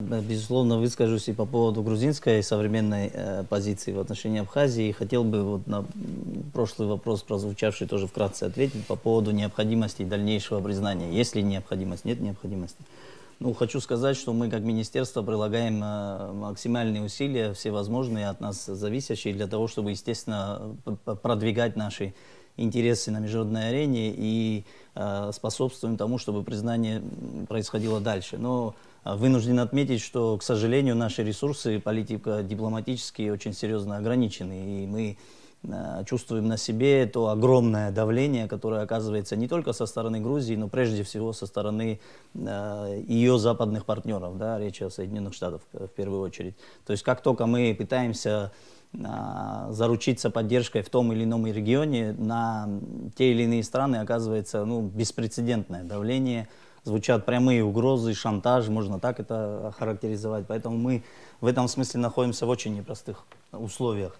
Э, безусловно, выскажусь и по поводу грузинской современной э, позиции в отношении Абхазии. И хотел бы вот на прошлый вопрос, прозвучавший, тоже вкратце ответить по поводу необходимости дальнейшего признания. Есть ли необходимость? Нет необходимости. Ну, хочу сказать, что мы как министерство прилагаем э, максимальные усилия, всевозможные от нас зависящие, для того, чтобы, естественно, продвигать наши интересы на международной арене и э, способствуем тому, чтобы признание происходило дальше. Но Вынужден отметить, что, к сожалению, наши ресурсы политико-дипломатические очень серьезно ограничены, и мы э, чувствуем на себе то огромное давление, которое оказывается не только со стороны Грузии, но прежде всего со стороны э, ее западных партнеров, да, речь о Соединенных Штатах в первую очередь. То есть как только мы пытаемся э, заручиться поддержкой в том или ином регионе, на те или иные страны оказывается ну, беспрецедентное давление – звучат прямые угрозы, шантаж, можно так это характеризовать. Поэтому мы в этом смысле находимся в очень непростых условиях.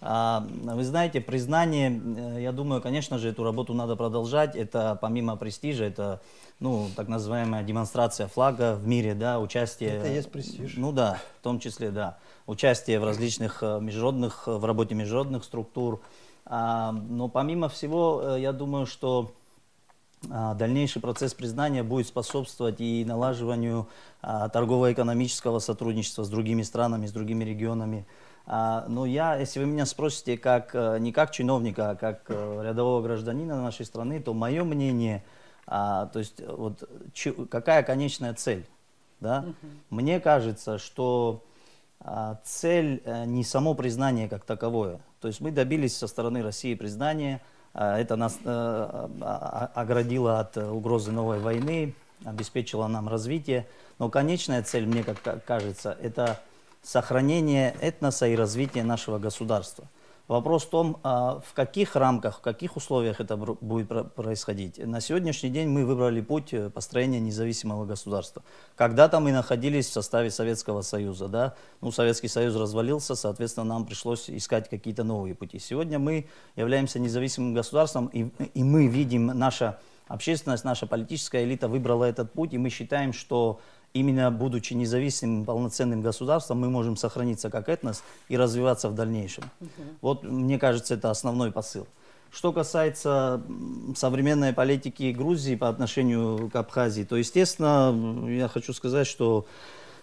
А, вы знаете, признание, э, я думаю, конечно же, эту работу надо продолжать. Это помимо престижа, это, ну, так называемая демонстрация флага в мире, да, участие... Это есть престиж. Ну да, в том числе, да. Участие в различных э, международных, э, в работе международных структур. А, но помимо всего, я думаю, что а, дальнейший процесс признания будет способствовать и налаживанию а, торгово-экономического сотрудничества с другими странами, с другими регионами. А, но я, если вы меня спросите как, э, не как чиновника, а как э, рядового гражданина нашей страны, то мое мнение, то есть э, вот, какая конечная цель? Да? Угу. Мне кажется, что цель не само признание как таковое. То есть мы добились со стороны России признания – а, это нас э, а, а, оградило от э, угрозы новой войны, обеспечило нам развитие. Но конечная цель, мне как кажется, это сохранение этноса и развитие нашего государства – Вопрос в том, а, в каких рамках, в каких условиях это будет происходить. На сегодняшний день мы выбрали путь э, построения независимого государства. Когда-то мы находились в составе Советского Союза. Да? Ну, Советский Союз развалился, соответственно, нам пришлось искать какие-то новые пути. Сегодня мы являемся независимым государством, и, и мы видим, наша общественность, наша политическая элита выбрала этот путь, и мы считаем, что именно будучи независимым, полноценным государством, мы можем сохраниться как этнос и развиваться в дальнейшем. Угу. Вот, мне кажется, это основной посыл. Что касается современной политики Грузии по отношению к Абхазии, то, естественно, я хочу сказать, что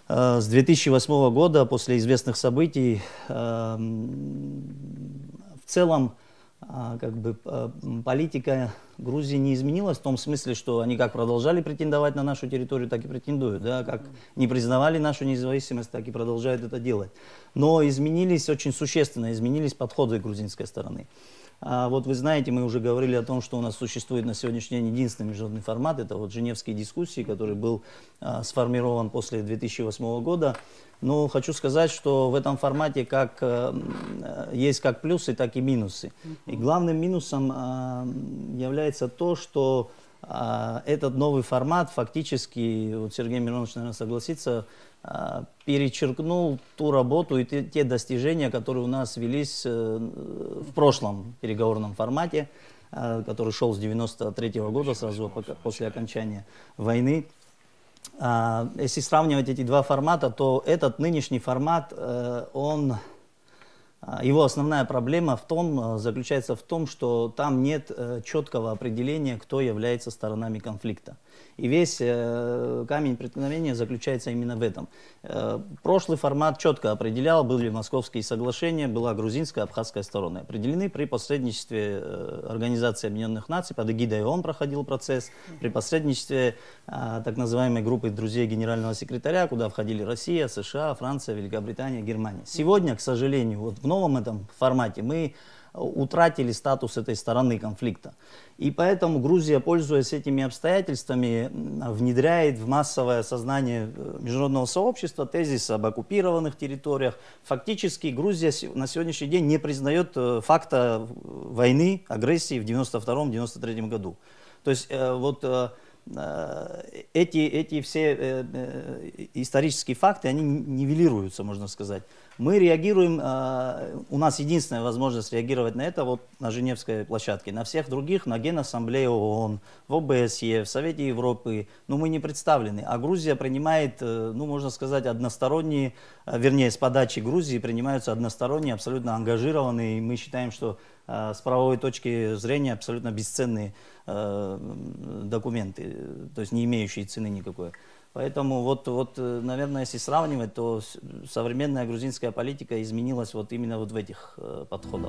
э, с 2008 года, после известных событий, э, в целом а, как бы а, политика Грузии не изменилась в том смысле, что они как продолжали претендовать на нашу территорию, так и претендуют, да, как не признавали нашу независимость, так и продолжают это делать. Но изменились очень существенно, изменились подходы грузинской стороны. А вот вы знаете, мы уже говорили о том, что у нас существует на сегодняшний день единственный международный формат, это вот Женевские дискуссии, который был а, сформирован после 2008 года. Но хочу сказать, что в этом формате как, э, э, есть как плюсы, так и минусы. И главным минусом а, является то, что этот новый формат фактически, вот Сергей Миронович, наверное, согласится, а, перечеркнул ту работу и те, те достижения, которые у нас велись э, в прошлом переговорном формате, а, который шел с 93 -го года, сразу после окончания войны. А, если сравнивать эти два формата, то этот нынешний формат, э, он а, его основная проблема в том, а, заключается в том, что там нет э, четкого определения, кто является сторонами конфликта. И весь э, камень преткновения заключается именно в этом. Э, прошлый формат четко определял, были московские соглашения, была грузинская, абхазская сторона. Определены при посредничестве Организации Объединенных Наций, под эгидой ООН проходил процесс, при посредничестве а, так называемой группы друзей генерального секретаря, куда входили Россия, США, Франция, Великобритания, Германия. Сегодня, к сожалению, вот в новом этом формате мы утратили статус этой стороны конфликта. И поэтому Грузия, пользуясь этими обстоятельствами, внедряет в массовое сознание э, международного сообщества тезис об оккупированных территориях. Фактически Грузия на сегодняшний день не признает э, факта войны, агрессии в 1992-1993 году. То есть э, вот Э, эти, эти все э, э, исторические факты, они нивелируются, можно сказать. Мы реагируем, у нас единственная возможность реагировать на это вот на Женевской площадке. На всех других, на Генассамблее ООН, в ОБСЕ, в Совете Европы, ну мы не представлены. А Грузия принимает, ну можно сказать, односторонние, вернее с подачи Грузии принимаются односторонние, абсолютно ангажированные. И мы считаем, что Э, с правовой точки зрения абсолютно бесценные э, документы, то есть не имеющие цены никакой. Поэтому вот, вот, э, наверное, если сравнивать, то современная грузинская политика изменилась вот именно вот в этих подходах.